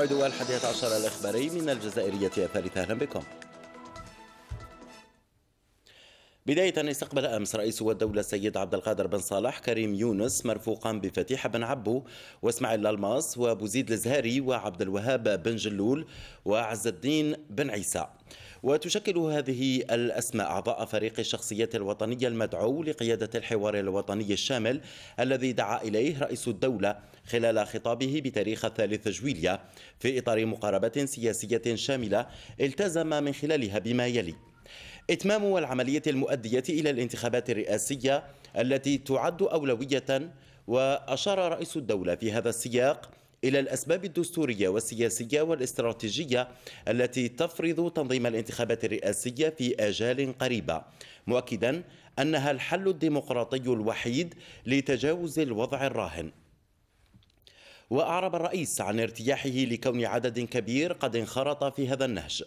موعد الحادية عشر الإخباري من الجزائرية الثالثة أهلا بكم بداية استقبل أمس رئيس الدولة السيد عبد القادر بن صالح كريم يونس مرفوقا بفتيح بن عبو واسماعيل الألماس وبوزيد الزهاري وعبد الوهاب بن جلول وعز الدين بن عيسى وتشكل هذه الأسماء أعضاء فريق الشخصية الوطنية المدعو لقيادة الحوار الوطني الشامل الذي دعا إليه رئيس الدولة خلال خطابه بتاريخ الثالث جويليا في إطار مقاربة سياسية شاملة التزم من خلالها بما يلي إتمام العملية المؤدية إلى الانتخابات الرئاسية التي تعد أولوية وأشار رئيس الدولة في هذا السياق إلى الأسباب الدستورية والسياسية والاستراتيجية التي تفرض تنظيم الانتخابات الرئاسية في آجال قريبة مؤكدا أنها الحل الديمقراطي الوحيد لتجاوز الوضع الراهن وأعرب الرئيس عن ارتياحه لكون عدد كبير قد انخرط في هذا النهج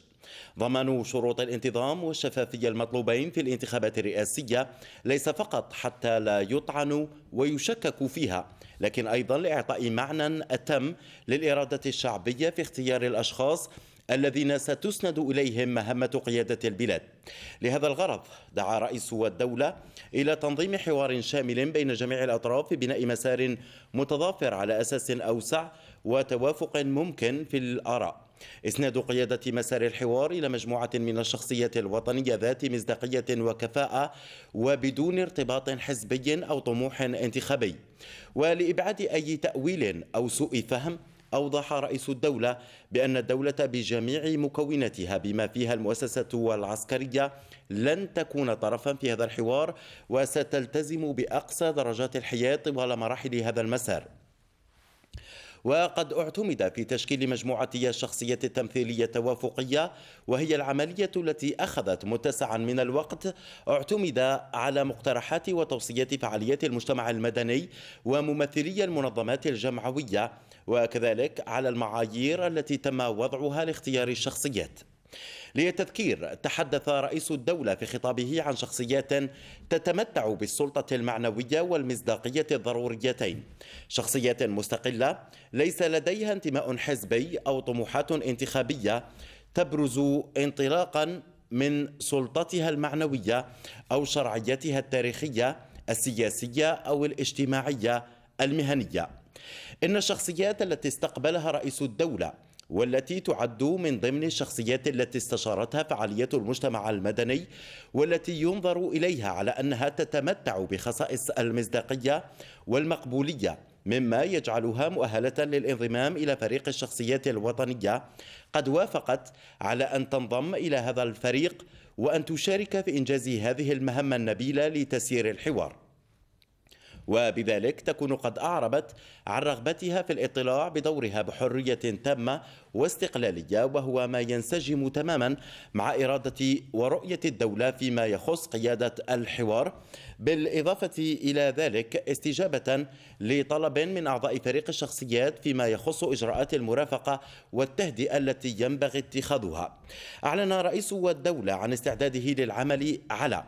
ضمان شروط الانتظام والشفافية المطلوبين في الانتخابات الرئاسية ليس فقط حتى لا يطعنوا ويشككوا فيها لكن أيضا لإعطاء معنى أتم للإرادة الشعبية في اختيار الأشخاص الذين ستسند إليهم مهمة قيادة البلاد لهذا الغرض دعا رئيس الدولة إلى تنظيم حوار شامل بين جميع الأطراف في بناء مسار متضافر على أساس أوسع وتوافق ممكن في الآراء إسناد قيادة مسار الحوار إلى مجموعة من الشخصيات الوطنية ذات مصداقية وكفاءة وبدون ارتباط حزبي أو طموح انتخابي ولإبعاد أي تأويل أو سوء فهم أوضح رئيس الدولة بأن الدولة بجميع مكوناتها بما فيها المؤسسة والعسكرية لن تكون طرفا في هذا الحوار وستلتزم بأقصى درجات الحياد طوال مراحل هذا المسار وقد اعتمد في تشكيل مجموعة الشخصية التمثيلية التوافقية وهي العملية التي أخذت متسعا من الوقت اعتمد على مقترحات وتوصيات فعاليات المجتمع المدني وممثلي المنظمات الجمعوية وكذلك على المعايير التي تم وضعها لاختيار الشخصيات للتذكير تحدث رئيس الدولة في خطابه عن شخصيات تتمتع بالسلطة المعنوية والمصداقية الضروريتين شخصيات مستقلة ليس لديها انتماء حزبي أو طموحات انتخابية تبرز انطلاقا من سلطتها المعنوية أو شرعيتها التاريخية السياسية أو الاجتماعية المهنية إن الشخصيات التي استقبلها رئيس الدولة والتي تعد من ضمن الشخصيات التي استشارتها فعالية المجتمع المدني والتي ينظر إليها على أنها تتمتع بخصائص المصداقية والمقبولية مما يجعلها مؤهلة للانضمام إلى فريق الشخصيات الوطنية قد وافقت على أن تنضم إلى هذا الفريق وأن تشارك في إنجاز هذه المهمة النبيلة لتسيير الحوار وبذلك تكون قد أعربت عن رغبتها في الاطلاع بدورها بحرية تامة واستقلالية وهو ما ينسجم تماما مع إرادة ورؤية الدولة فيما يخص قيادة الحوار بالإضافة إلى ذلك استجابة لطلب من أعضاء فريق الشخصيات فيما يخص إجراءات المرافقة والتهدئة التي ينبغي اتخاذها أعلن رئيس الدولة عن استعداده للعمل على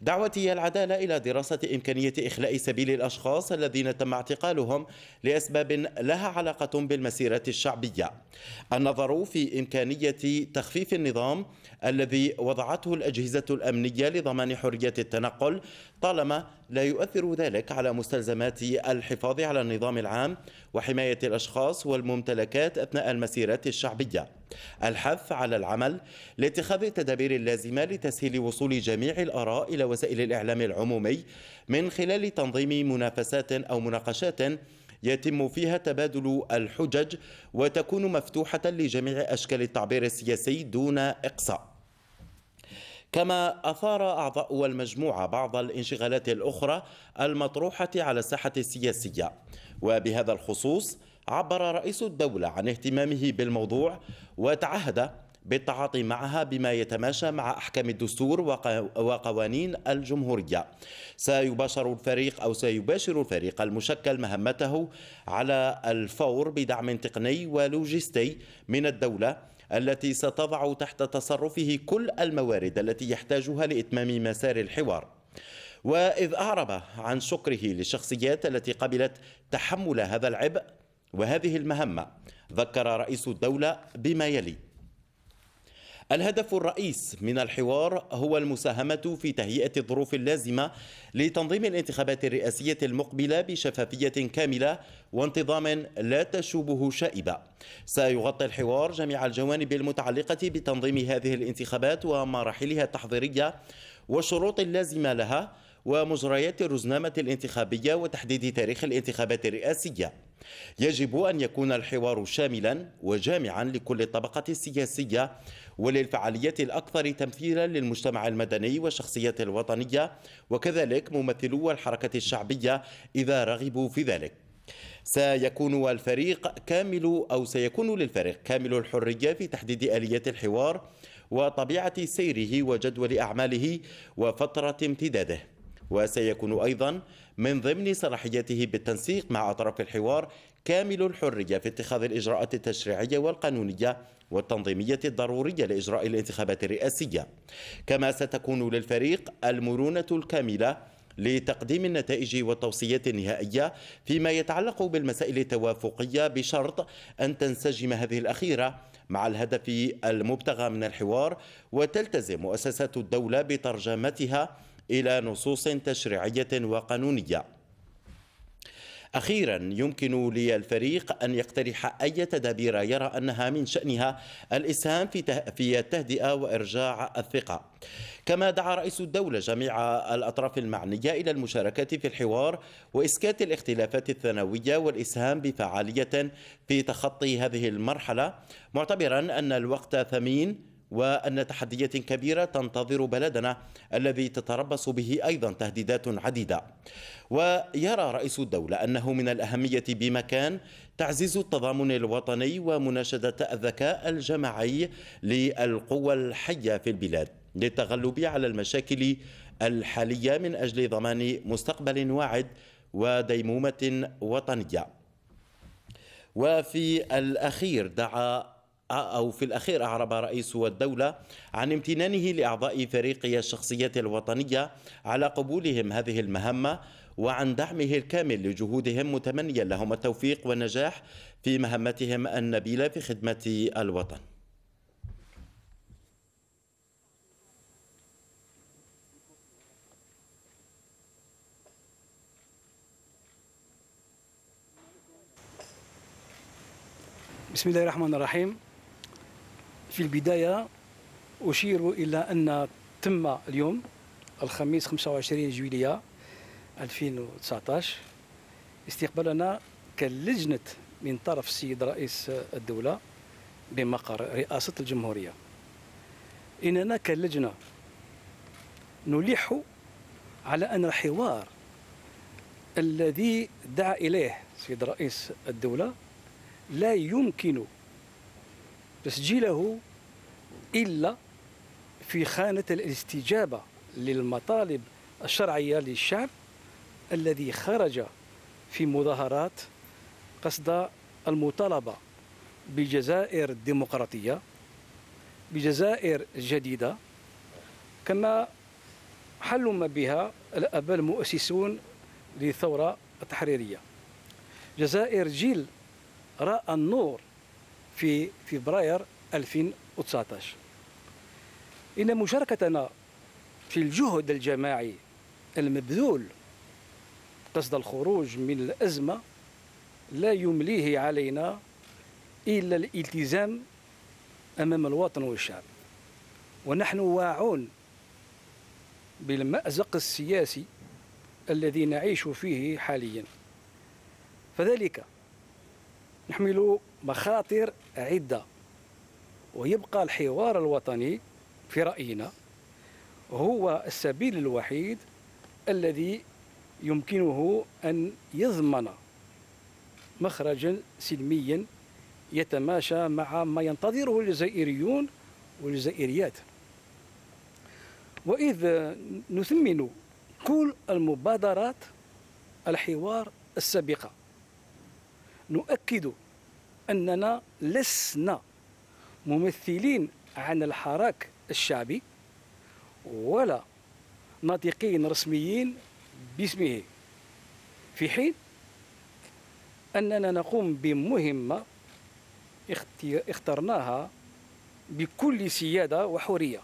دعوة العدالة إلى دراسة إمكانية إخلاء سبيل الأشخاص الذين تم اعتقالهم لأسباب لها علاقة بالمسيرة الشعبية النظر في إمكانية تخفيف النظام الذي وضعته الأجهزة الأمنية لضمان حرية التنقل طالما لا يؤثر ذلك على مستلزمات الحفاظ على النظام العام وحماية الأشخاص والممتلكات أثناء المسيرات الشعبية الحث على العمل لاتخاذ التدابير اللازمة لتسهيل وصول جميع الآراء إلى وسائل الإعلام العمومي من خلال تنظيم منافسات أو مناقشات يتم فيها تبادل الحجج وتكون مفتوحة لجميع أشكال التعبير السياسي دون إقصاء كما أثار أعضاء المجموعة بعض الانشغالات الأخرى المطروحة على الساحة السياسية وبهذا الخصوص عبر رئيس الدولة عن اهتمامه بالموضوع وتعهد بالتعاطي معها بما يتماشى مع أحكام الدستور وقوانين الجمهورية سيباشر الفريق أو سيباشر الفريق المشكل مهمته على الفور بدعم تقني ولوجستي من الدولة التي ستضع تحت تصرفه كل الموارد التي يحتاجها لإتمام مسار الحوار وإذ أعرب عن شكره للشخصيات التي قبلت تحمل هذا العبء وهذه المهمة ذكر رئيس الدولة بما يلي الهدف الرئيس من الحوار هو المساهمة في تهيئة الظروف اللازمة لتنظيم الانتخابات الرئاسية المقبلة بشفافية كاملة وانتظام لا تشوبه شائبة. سيغطي الحوار جميع الجوانب المتعلقة بتنظيم هذه الانتخابات ومراحلها التحضيرية والشروط اللازمة لها ومجريات الرزنامة الانتخابية وتحديد تاريخ الانتخابات الرئاسية يجب أن يكون الحوار شاملا وجامعا لكل الطبقة السياسية وللفعاليات الأكثر تمثيلا للمجتمع المدني والشخصيات الوطنية وكذلك ممثلو الحركة الشعبية إذا رغبوا في ذلك سيكون الفريق كامل أو سيكون للفريق كامل الحرية في تحديد آليات الحوار وطبيعة سيره وجدول أعماله وفترة امتداده وسيكون أيضا من ضمن صلاحياته بالتنسيق مع أطراف الحوار كامل الحرية في اتخاذ الإجراءات التشريعية والقانونية والتنظيمية الضرورية لإجراء الانتخابات الرئاسية كما ستكون للفريق المرونة الكاملة لتقديم النتائج والتوصيات النهائية فيما يتعلق بالمسائل التوافقية بشرط أن تنسجم هذه الأخيرة مع الهدف المبتغى من الحوار وتلتزم مؤسسات الدولة بترجمتها إلى نصوص تشريعية وقانونية أخيرا يمكن للفريق أن يقترح أي تدابير يرى أنها من شأنها الإسهام في في التهدئة وإرجاع الثقة كما دعا رئيس الدولة جميع الأطراف المعنية إلى المشاركة في الحوار وإسكات الاختلافات الثانوية والإسهام بفعالية في تخطي هذه المرحلة معتبرا أن الوقت ثمين وأن تحديات كبيرة تنتظر بلدنا الذي تتربص به أيضا تهديدات عديدة ويرى رئيس الدولة أنه من الأهمية بمكان تعزيز التضامن الوطني ومناشدة الذكاء الجماعي للقوى الحية في البلاد للتغلب على المشاكل الحالية من أجل ضمان مستقبل واعد وديمومة وطنية وفي الأخير دعا أو في الأخير أعرب رئيس الدولة عن امتنانه لأعضاء فريق الشخصية الوطنية على قبولهم هذه المهمة وعن دعمه الكامل لجهودهم متمنيا لهم التوفيق والنجاح في مهمتهم النبيلة في خدمة الوطن بسم الله الرحمن الرحيم في البداية أشير إلى أن تم اليوم الخميس 25 جويلية 2019 استقبالنا كلجنة من طرف السيد رئيس الدولة بمقر رئاسة الجمهورية إننا كلجنة نلح على أن الحوار الذي دعا إليه سيد رئيس الدولة لا يمكن تسجيله إلا في خانة الاستجابة للمطالب الشرعية للشعب الذي خرج في مظاهرات قصد المطالبة بجزائر ديمقراطية بجزائر جديدة كما حلم بها الاباء المؤسسون للثورة التحريرية جزائر جيل رأى النور في فبراير 2019 إن مشاركتنا في الجهد الجماعي المبذول قصد الخروج من الأزمة لا يمليه علينا إلا الالتزام أمام الوطن والشعب ونحن واعون بالمأزق السياسي الذي نعيش فيه حاليا فذلك نحمل مخاطر عدة ويبقى الحوار الوطني في رأينا هو السبيل الوحيد الذي يمكنه أن يضمن مخرجا سلميا يتماشى مع ما ينتظره الجزائريون والجزائريات وإذ نثمن كل المبادرات الحوار السابقه نؤكد أننا لسنا ممثلين عن الحراك الشعبي ولا ناطقين رسميين باسمه في حين أننا نقوم بمهمة اخترناها بكل سيادة وحرية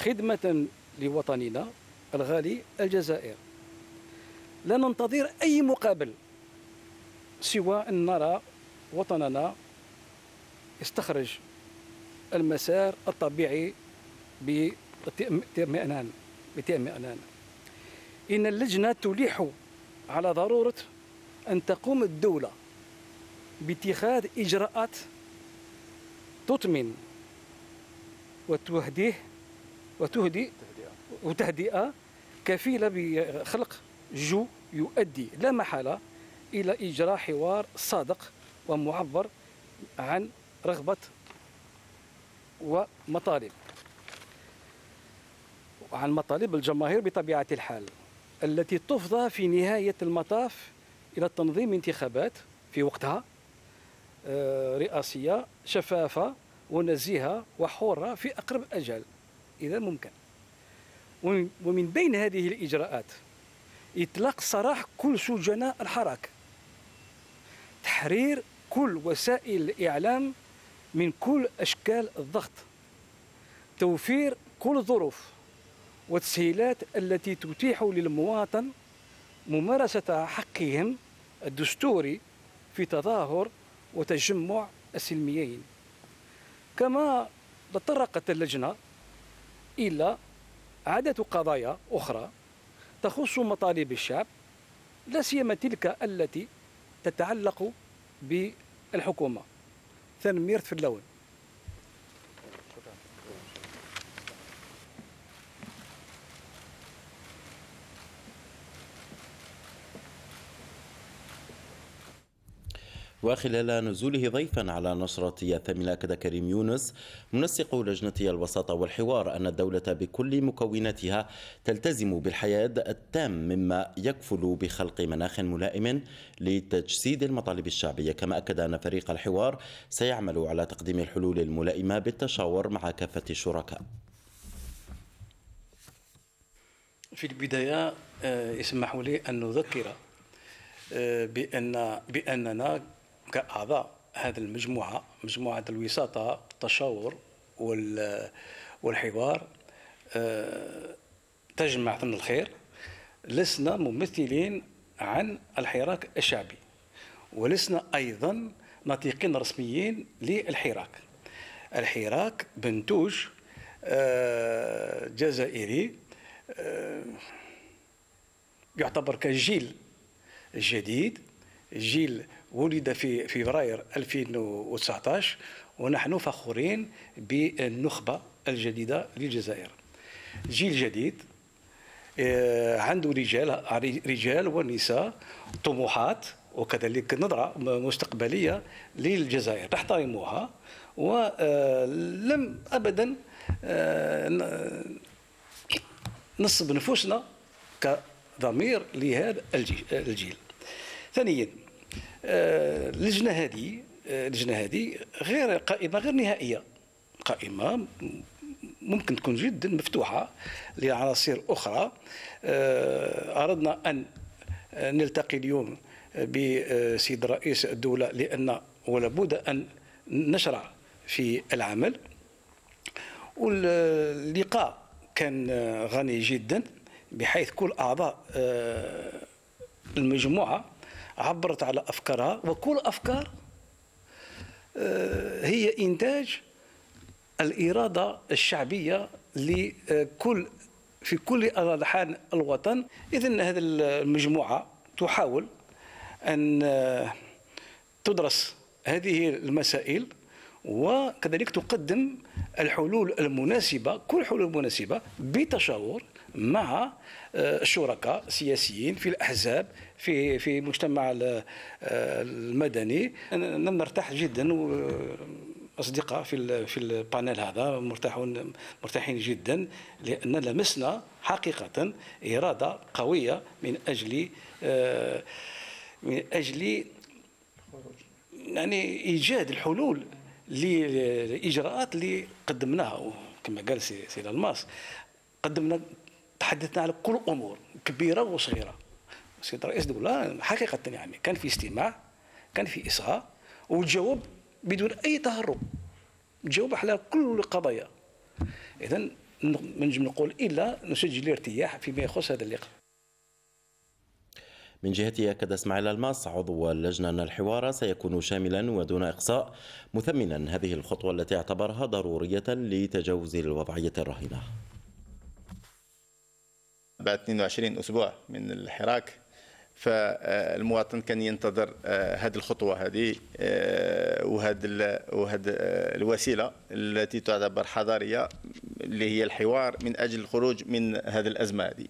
خدمة لوطننا الغالي الجزائر لا ننتظر أي مقابل سوى أن نرى وطننا يستخرج المسار الطبيعي بتأمئنان بتأمئنان إن اللجنة تلح على ضرورة أن تقوم الدولة باتخاذ إجراءات تطمن وتهديه وتهدي وتهدئة كفيلة بخلق جو يؤدي لا محالة إلى إجراء حوار صادق ومعبر عن رغبة ومطالب عن مطالب الجماهير بطبيعة الحال التي تفضى في نهاية المطاف إلى تنظيم انتخابات في وقتها آه، رئاسية شفافة ونزيهة وحرة في أقرب أجل إذا ممكن ومن بين هذه الإجراءات إطلاق سراح كل سجناء الحراك تحرير كل وسائل الإعلام من كل أشكال الضغط توفير كل الظروف وتسهيلات التي تتيح للمواطن ممارسة حقهم الدستوري في تظاهر وتجمع السلميين كما تطرقت اللجنة إلى عدة قضايا أخرى تخص مطالب الشعب لا سيما تلك التي تتعلق بالحكومة ثاني ميرت في اللون وخلال نزوله ضيفا على نشرة الثامنة أكد كريم يونس منسق لجنة الوساطة والحوار أن الدولة بكل مكوناتها تلتزم بالحياد التام مما يكفل بخلق مناخ ملائم لتجسيد المطالب الشعبية كما أكد أن فريق الحوار سيعمل على تقديم الحلول الملائمة بالتشاور مع كافة الشركاء في البداية آه، اسمحوا لي أن نذكر آه، بأن بأننا كاعضاء هذه المجموعه مجموعه الوساطه التشاور والحوار آه، تجمع ثمن الخير لسنا ممثلين عن الحراك الشعبي ولسنا ايضا ناطقين رسميين للحراك الحراك بنتوج آه، جزائري آه، يعتبر كجيل جديد جيل ولد في فبراير 2019 ونحن فخورين بالنخبة الجديدة للجزائر جيل جديد آه، عنده رجال رجال ونساء طموحات وكذلك نظرة مستقبلية للجزائر نحترموها ولم آه، أبدا آه، نصب نفوسنا كضمير لهذا الجيل ثانيا آه، اللجنه هذه آه، اللجنه هذه غير قائمه غير نهائيه قائمه ممكن تكون جدا مفتوحه لعناصر اخرى آه، اردنا ان نلتقي اليوم بسيد رئيس الدوله لان ولابد ان نشرع في العمل واللقاء كان غني جدا بحيث كل اعضاء المجموعه عبرت على أفكارها وكل أفكار آه، هي إنتاج الإرادة الشعبية لكل في كل ألحان الوطن إذا هذه المجموعة تحاول أن آه، تدرس هذه المسائل وكذلك تقدم الحلول المناسبه كل حلول مناسبه بتشاور مع الشركاء آه، السياسيين في الاحزاب في في المجتمع آه، المدني انا مرتاح جدا آه، اصدقاء في في البانيل هذا مرتاحون مرتاحين جدا لان لمسنا حقيقه اراده قويه من اجل من اجل يعني ايجاد الحلول للاجراءات اللي قدمناها كما قال سي سي الماس قدمنا تحدثنا على كل الامور كبيره وصغيره السيد الرئيس الدوله حقيقه يعني كان في استماع كان في اصغاء وجاوب بدون اي تهرب جاوب على كل القضايا اذا من نجم نقول الا نسجل ارتياح فيما يخص هذا اللقاء من جهته أكد إسماعيل الماس عضو اللجنة أن الحوار سيكون شاملا ودون إقصاء مثمنا هذه الخطوة التي اعتبرها ضرورية لتجاوز الوضعية الراهنة بعد 22 أسبوع من الحراك فالمواطن كان ينتظر آه، هذه الخطوه هذه آه، وهذه وهذه الوسيله التي تعتبر حضاريه اللي هي الحوار من اجل الخروج من هذه الازمه هذه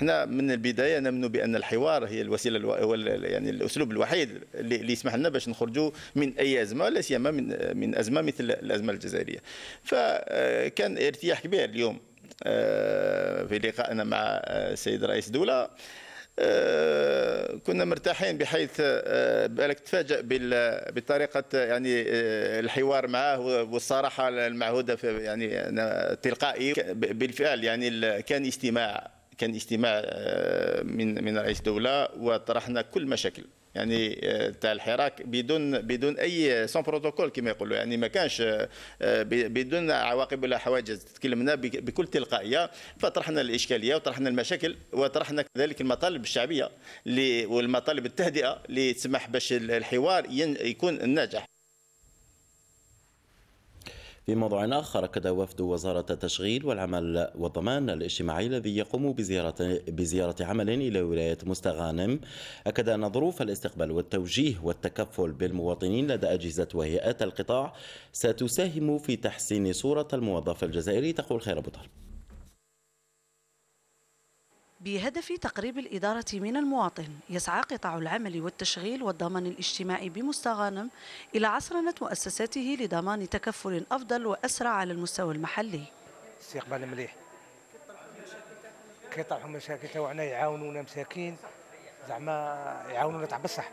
احنا من البدايه نمنو بان الحوار هي الوسيله يعني الاسلوب الوحيد اللي يسمح لنا باش نخرجوا من اي ازمه لا سيما من من ازمه مثل الازمه الجزائريه فكان آه، ارتياح كبير اليوم آه، في لقائنا مع آه، السيد رئيس الدوله كنا مرتاحين بحيث بالك تفاجئ بطريقة يعني الحوار معه والصراحة المعهودة في يعني تلقائي بالفعل يعني كان اجتماع كان اجتماع آه، من من رئيس الدوله وطرحنا كل مشاكل يعني آه، تاع الحراك بدون بدون اي سون بروتوكول كما يقولوا يعني ما كانش آه، بدون عواقب ولا حواجز تكلمنا بكل تلقائيه فطرحنا الاشكاليه وطرحنا المشاكل وطرحنا كذلك المطالب الشعبيه والمطالب التهدئه اللي تسمح باش الحوار يكون ناجح في موضوع آخر أكد وفد وزارة التشغيل والعمل والضمان الاجتماعي الذي يقوم بزيارة, بزيارة عمل إلى ولاية مستغانم أكد أن ظروف الاستقبال والتوجيه والتكفل بالمواطنين لدى أجهزة وهيئات القطاع ستساهم في تحسين صورة الموظف الجزائري تقول خير أبو طالب بهدف تقريب الإدارة من المواطن يسعى قطاع العمل والتشغيل والضمان الاجتماعي بمستغانم إلى عصرنة مؤسساته لضمان تكفل أفضل وأسرع على المستوى المحلي استقبال مليح كيطرحوا مشاكل تاعنا يعاونونا مساكين زعما يعاونونا تاع بصح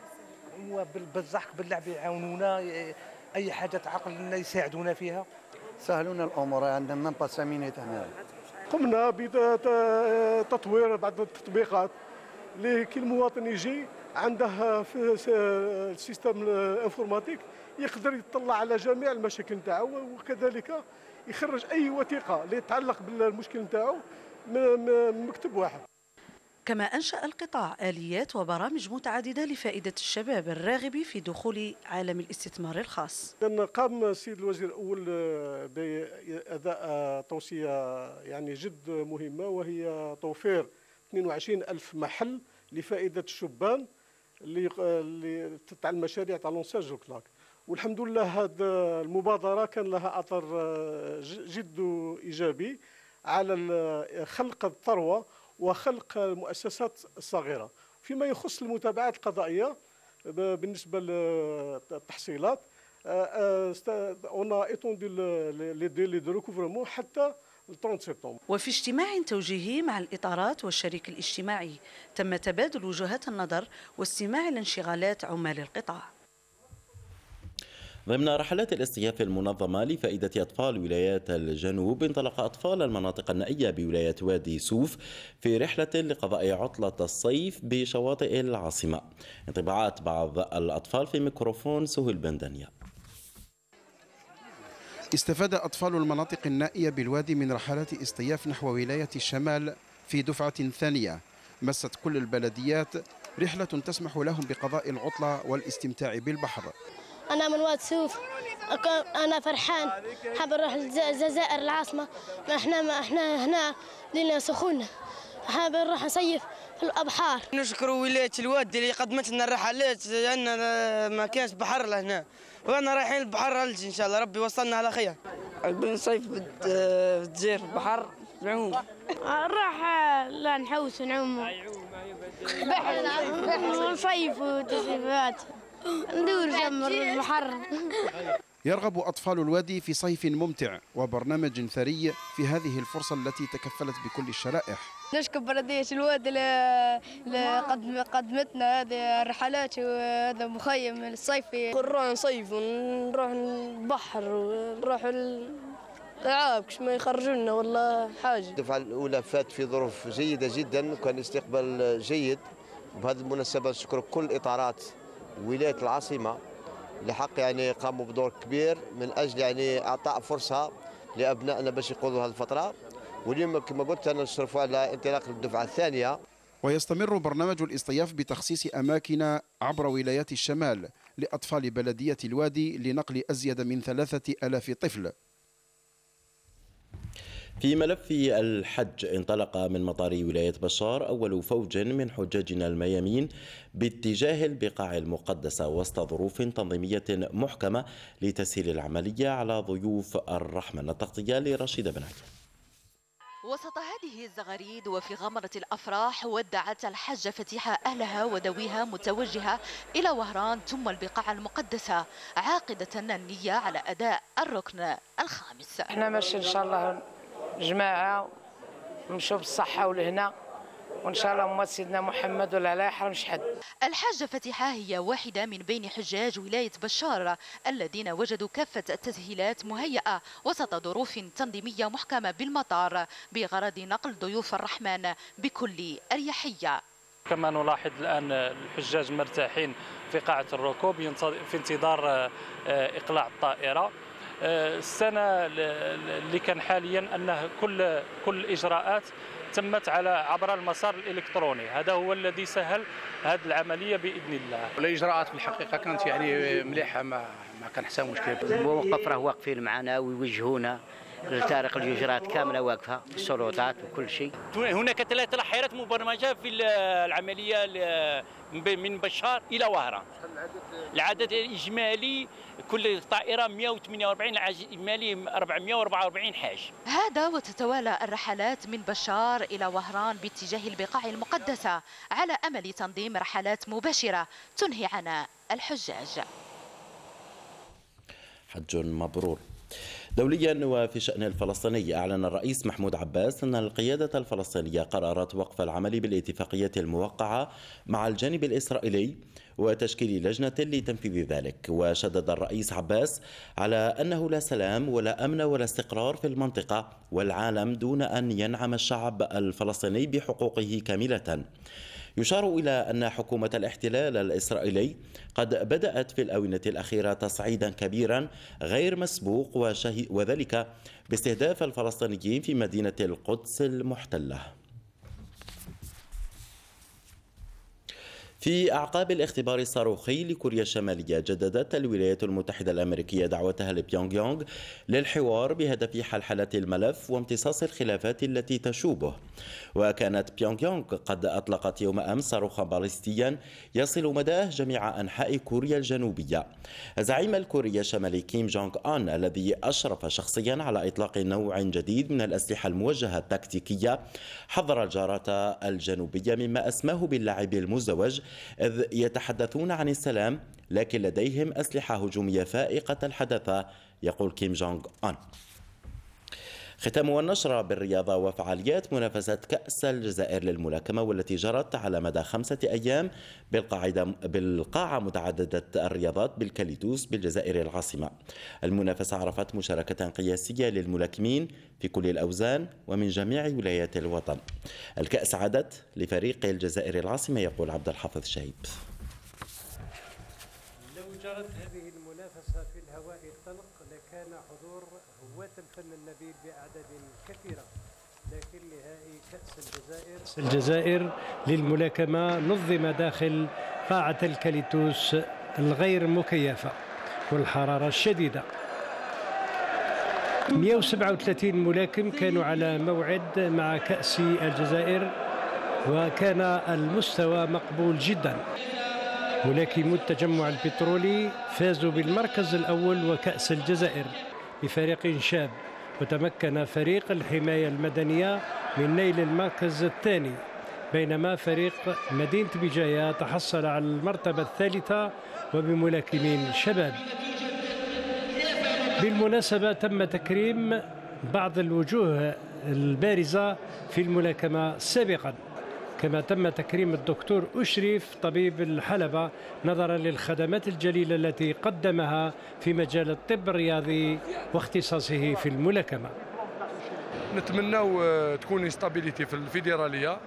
وبالضحك باللعب يعاونونا اي حاجه تعقل يساعدونا فيها سهلونا الامور عندنا ميم با 5 مينيت هنا قمنا بتطوير آه، بعض التطبيقات لكل كي المواطن يجي عنده في السيستم الانفورماتيك يقدر يطلع على جميع المشاكل نتاعو وكذلك يخرج اي وثيقه اللي تتعلق بالمشكل نتاعو من مكتب واحد كما أنشأ القطاع آليات وبرامج متعددة لفائدة الشباب الراغب في دخول عالم الاستثمار الخاص قام السيد الوزير الأول آه، بأداء توصية يعني جد مهمة وهي توفير 22 ألف محل لفائدة الشبان اللي تاع المشاريع تاع لونساج كلاك والحمد لله هذه المبادرة كان لها أثر آه، جد إيجابي على خلق الثروة وخلق المؤسسات الصغيرة فيما يخص المتابعات القضائية بالنسبة للتحصيلات اون آه، آه، étendu لي délais de حتى 30 سبتمبر وفي اجتماع توجيهي مع الإطارات والشريك الاجتماعي تم تبادل وجهات النظر واستماع لانشغالات عمال القطاع ضمن رحلات الاستياف المنظمة لفائدة أطفال ولايات الجنوب انطلق أطفال المناطق النائية بولاية وادي سوف في رحلة لقضاء عطلة الصيف بشواطئ العاصمة انطباعات بعض الأطفال في ميكروفون سهل بندنيا استفاد أطفال المناطق النائية بالوادي من رحلات استياف نحو ولاية الشمال في دفعة ثانية مست كل البلديات رحلة تسمح لهم بقضاء العطلة والاستمتاع بالبحر أنا من واد سوف أنا فرحان حاب نروح للجزائر العاصمة ما احنا ما احنا هنا لنا سخونة حاب نروح نصيف في الأبحار نشكر ولاية الواد اللي قدمت لنا الرحلات لأن ما كانش بحر لهنا وأنا رايحين البحر الجي إن شاء الله ربي وصلنا على خير بنصيف في الجزائر في البحر نعوم نروح لا نحوس نعوم بحر نصيف وتصيفات ندور جنب يرغب أطفال الوادي في صيف ممتع وبرنامج ثري في هذه الفرصة التي تكفلت بكل الشرائح نشكر برديش الوادي لقدم قدمتنا هذه الرحلات وهذا مخيم الصيفي نروح نصيف ونروح البحر ونروح العاب كش ما يخرجونا ولا حاجة الدفعة الأولى فات في ظروف جيدة جدا وكان استقبال جيد بهذه المناسبة نشكر كل إطارات ولايه العاصمه لحق يعني قاموا بدور كبير من اجل يعني اعطاء فرصه لابنائنا باش يقضوا هذه الفتره واليوم كما قلت انا نشرفوا على انطلاق الدفعه الثانيه ويستمر برنامج الاصطياف بتخصيص اماكن عبر ولايات الشمال لاطفال بلديه الوادي لنقل ازيد من ثلاثه الاف طفل في ملف الحج انطلق من مطار ولاية بشار أول فوج من حجاجنا الميامين باتجاه البقاع المقدسة وسط ظروف تنظيمية محكمة لتسهيل العملية على ضيوف الرحمن التغطية لرشيد بن عيان وسط هذه الزغاريد وفي غمرة الأفراح ودعت الحجة فتيحة أهلها وذويها متوجهة إلى وهران ثم البقاع المقدسة عاقدة النية على أداء الركن الخامس احنا ماشي إن شاء الله جماعه نمشوا بالصحه والهنا وان شاء الله امه سيدنا محمد ولا لا يحرمش حد الحاجه فتحه هي واحده من بين حجاج ولايه بشار الذين وجدوا كافه التسهيلات مهيئه وسط ظروف تنظيميه محكمه بالمطار بغرض نقل ضيوف الرحمن بكل اريحيه كما نلاحظ الآن الحجاج مرتاحين في قاعة الركوب في انتظار آه، إقلاع الطائرة السنه اللي كان حاليا انه كل كل الاجراءات تمت على عبر المسار الالكتروني هذا هو الذي سهل هذه العمليه باذن الله الاجراءات في الحقيقه كانت يعني مليحه ما ما كان حتى مشكل الموقف راه واقفين معنا ويوجهونا الطريق الججرات كامله واقفه السلطات وكل شيء هناك ثلاث تحيرات مبرمجه في العمليه من بشار الى وهران العدد الاجمالي كل طائره 148 اجمالي 444 حاج هذا وتتوالى الرحلات من بشار الى وهران باتجاه البقاع المقدسه على امل تنظيم رحلات مباشره تنهي عن الحجاج حج مبرور دوليا وفي شأن الفلسطيني أعلن الرئيس محمود عباس أن القيادة الفلسطينية قررت وقف العمل بالاتفاقية الموقعة مع الجانب الإسرائيلي وتشكيل لجنة لتنفيذ ذلك وشدد الرئيس عباس على أنه لا سلام ولا أمن ولا استقرار في المنطقة والعالم دون أن ينعم الشعب الفلسطيني بحقوقه كاملة يشار إلى أن حكومة الاحتلال الإسرائيلي قد بدأت في الآونة الأخيرة تصعيدا كبيرا غير مسبوق وذلك باستهداف الفلسطينيين في مدينة القدس المحتله في أعقاب الاختبار الصاروخي لكوريا الشمالية جددت الولايات المتحدة الأمريكية دعوتها لبيونغ يونغ للحوار بهدف حلحلة الملف وامتصاص الخلافات التي تشوبه وكانت بيونغ يونغ قد أطلقت يوم أمس صاروخا باليستيا يصل مداه جميع أنحاء كوريا الجنوبية زعيم الكوريا الشمالي كيم جونغ أن الذي أشرف شخصيا على إطلاق نوع جديد من الأسلحة الموجهة التكتيكية حضر الجارة الجنوبية مما أسماه باللعب المزدوج إذ يتحدثون عن السلام لكن لديهم أسلحة هجومية فائقة الحدثة يقول كيم جونغ أون ختام النشرة بالرياضة وفعاليات منافسة كأس الجزائر للملاكمة والتي جرت على مدى خمسة أيام بالقاعدة بالقاعة متعددة الرياضات بالكاليدوس بالجزائر العاصمة المنافسة عرفت مشاركة قياسية للملاكمين في كل الأوزان ومن جميع ولايات الوطن الكأس عادت لفريق الجزائر العاصمة يقول عبد الحافظ شهيب لو جرت هذه فن النبيل بأعداد كثيرة لكن نهائي كأس الجزائر الجزائر للملاكمة نظم داخل قاعة الكاليتوس الغير مكيفة والحرارة الشديدة 137 ملاكم كانوا على موعد مع كأس الجزائر وكان المستوى مقبول جدا ملاكمو التجمع البترولي فازوا بالمركز الأول وكأس الجزائر بفريق شاب وتمكن فريق الحماية المدنية من نيل المركز الثاني بينما فريق مدينة بجاية تحصل على المرتبة الثالثة وبملاكمين شباب بالمناسبة تم تكريم بعض الوجوه البارزة في الملاكمة سابقاً كما تم تكريم الدكتور أشريف طبيب الحلبة نظرا للخدمات الجليلة التي قدمها في مجال الطب الرياضي واختصاصه في الملاكمة نتمنى تكون استابيليتي في الفيدرالية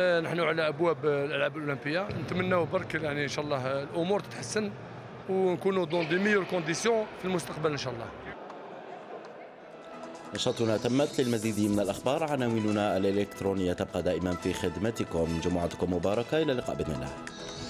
آه، نحن على ابواب الالعاب الاولمبيه نتمنى برك يعني ان شاء الله الامور تتحسن ونكونوا دون دي ميور كونديسيون في المستقبل ان شاء الله نشرتنا تمت للمزيد من الأخبار عناويننا الإلكترونية تبقى دائما في خدمتكم جمعتكم مباركة إلى اللقاء بإذن الله